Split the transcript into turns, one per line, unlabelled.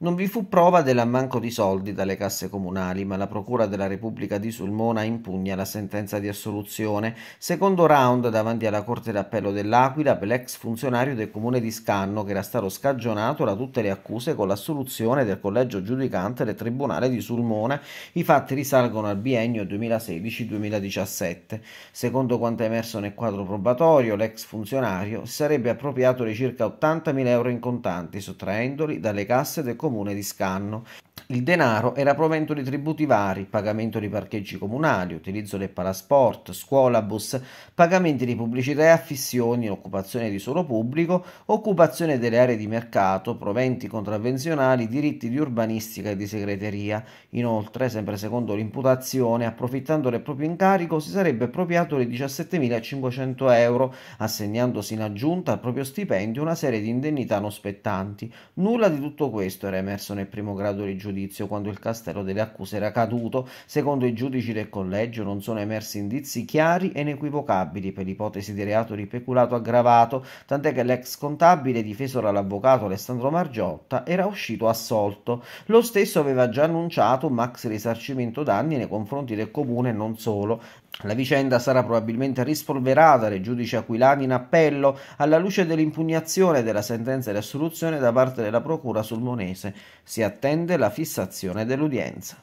Non vi fu prova dell'ammanco di soldi dalle casse comunali, ma la Procura della Repubblica di Sulmona impugna la sentenza di assoluzione. Secondo round davanti alla Corte d'Appello dell'Aquila per l'ex funzionario del comune di Scanno che era stato scagionato da tutte le accuse con l'assoluzione del collegio giudicante del Tribunale di Sulmona. I fatti risalgono al biennio 2016-2017. Secondo quanto è emerso nel quadro probatorio, l'ex funzionario si sarebbe appropriato di circa 80.000 euro in contanti, sottraendoli dalle casse del comune comune di Scanno il denaro era provento di tributi vari, pagamento di parcheggi comunali, utilizzo del parasport, scuola, bus, pagamenti di pubblicità e affissioni, occupazione di suolo pubblico, occupazione delle aree di mercato, proventi contravvenzionali, diritti di urbanistica e di segreteria. Inoltre, sempre secondo l'imputazione, approfittando del proprio incarico, si sarebbe appropriato le 17.500 euro, assegnandosi in aggiunta al proprio stipendio una serie di indennità non spettanti. Nulla di tutto questo era emerso nel primo grado di giudizio giudizio quando il castello delle accuse era caduto. Secondo i giudici del collegio non sono emersi indizi chiari e inequivocabili per l'ipotesi di reato di peculato aggravato, tant'è che l'ex contabile difeso dall'avvocato Alessandro Margiotta era uscito assolto. Lo stesso aveva già annunciato un max risarcimento danni nei confronti del comune e non solo. La vicenda sarà probabilmente rispolverata dai giudici aquilani in appello alla luce dell'impugnazione della sentenza di assoluzione da parte della procura sulmonese. Si attende la fissazione fissazione dell'udienza.